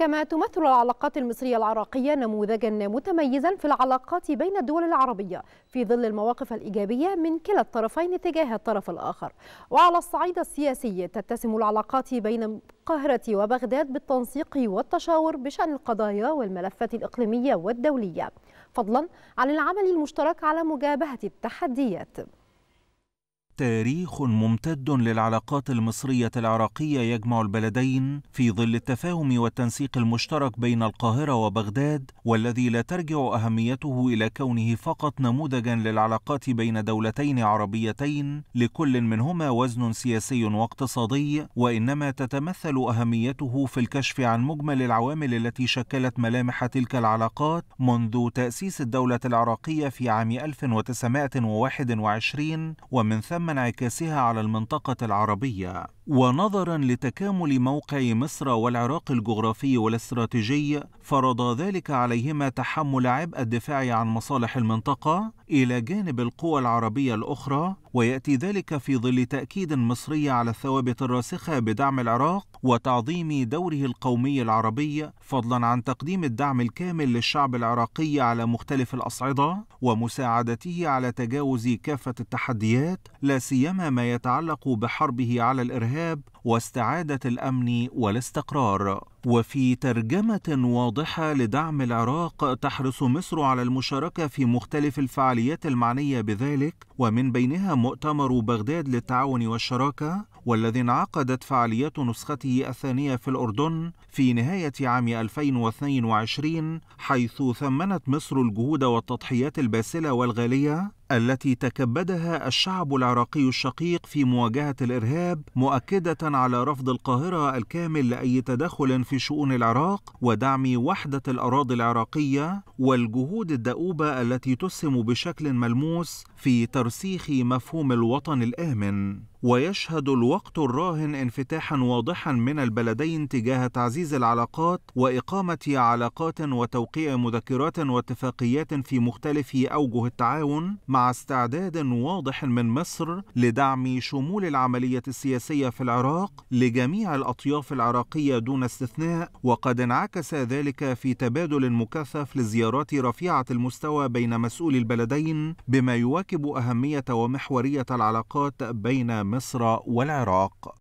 كما تمثل العلاقات المصرية العراقية نموذجا متميزا في العلاقات بين الدول العربية في ظل المواقف الإيجابية من كلا الطرفين تجاه الطرف الآخر وعلى الصعيد السياسي تتسم العلاقات بين القاهرة وبغداد بالتنسيق والتشاور بشأن القضايا والملفات الإقليمية والدولية فضلا عن العمل المشترك على مجابهة التحديات تاريخ ممتد للعلاقات المصرية العراقية يجمع البلدين في ظل التفاهم والتنسيق المشترك بين القاهرة وبغداد والذي لا ترجع أهميته إلى كونه فقط نموذجا للعلاقات بين دولتين عربيتين لكل منهما وزن سياسي واقتصادي وإنما تتمثل أهميته في الكشف عن مجمل العوامل التي شكلت ملامح تلك العلاقات منذ تأسيس الدولة العراقية في عام 1921 ومن ثم انعكاسها على المنطقة العربية ونظرا لتكامل موقع مصر والعراق الجغرافي والاستراتيجي فرض ذلك عليهما تحمل عبء الدفاع عن مصالح المنطقة إلى جانب القوى العربية الأخرى ويأتي ذلك في ظل تأكيد مصري على الثوابت الراسخة بدعم العراق وتعظيم دوره القومي العربي فضلا عن تقديم الدعم الكامل للشعب العراقي على مختلف الأصعدة ومساعدته على تجاوز كافة التحديات لا سيما ما يتعلق بحربه على الارهاب واستعادة الأمن والاستقرار وفي ترجمة واضحة لدعم العراق تحرص مصر على المشاركة في مختلف الفعاليات المعنية بذلك ومن بينها مؤتمر بغداد للتعاون والشراكة والذي انعقدت فعاليات نسخته الثانية في الأردن في نهاية عام 2022 حيث ثمنت مصر الجهود والتضحيات الباسلة والغالية التي تكبدها الشعب العراقي الشقيق في مواجهة الإرهاب مؤكدة على رفض القاهرة الكامل لأي تدخل في شؤون العراق ودعم وحدة الأراضي العراقية والجهود الدؤوبة التي تسهم بشكل ملموس في ترسيخ مفهوم الوطن الآمن ويشهد الوقت الراهن انفتاحا واضحا من البلدين تجاه تعزيز العلاقات واقامه علاقات وتوقيع مذكرات واتفاقيات في مختلف اوجه التعاون مع استعداد واضح من مصر لدعم شمول العمليه السياسيه في العراق لجميع الاطياف العراقيه دون استثناء وقد انعكس ذلك في تبادل مكثف لزيارات رفيعه المستوى بين مسؤولي البلدين بما يواكب اهميه ومحوريه العلاقات بين مصر والعراق